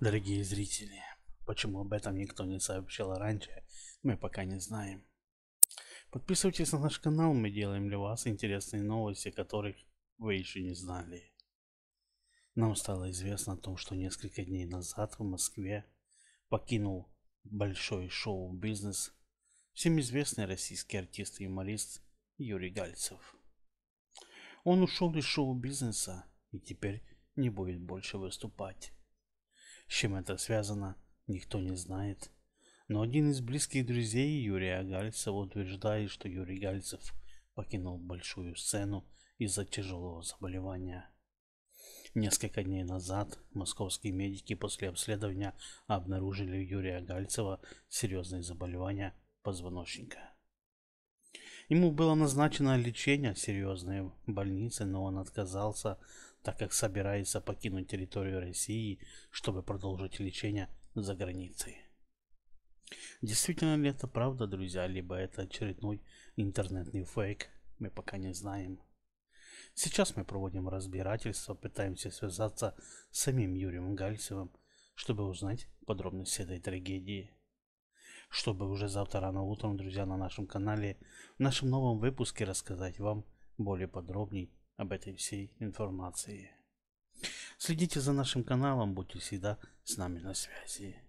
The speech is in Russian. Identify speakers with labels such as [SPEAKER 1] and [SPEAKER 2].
[SPEAKER 1] Дорогие зрители, почему об этом никто не сообщил раньше, мы пока не знаем. Подписывайтесь на наш канал, мы делаем для вас интересные новости, которых вы еще не знали. Нам стало известно о том, что несколько дней назад в Москве покинул большой шоу-бизнес всем известный российский артист и юморист Юрий Гальцев. Он ушел из шоу-бизнеса и теперь не будет больше выступать. С чем это связано, никто не знает. Но один из близких друзей Юрия Гальцева утверждает, что Юрий Гальцев покинул большую сцену из-за тяжелого заболевания. Несколько дней назад московские медики после обследования обнаружили у Юрия Гальцева серьезные заболевания позвоночника. Ему было назначено лечение в серьезной больнице, но он отказался, так как собирается покинуть территорию России, чтобы продолжить лечение за границей. Действительно ли это правда, друзья, либо это очередной интернетный фейк, мы пока не знаем. Сейчас мы проводим разбирательство, пытаемся связаться с самим Юрием Гальцевым, чтобы узнать подробности этой трагедии чтобы уже завтра рано утром, друзья, на нашем канале, в нашем новом выпуске рассказать вам более подробней об этой всей информации. Следите за нашим каналом, будьте всегда с нами на связи.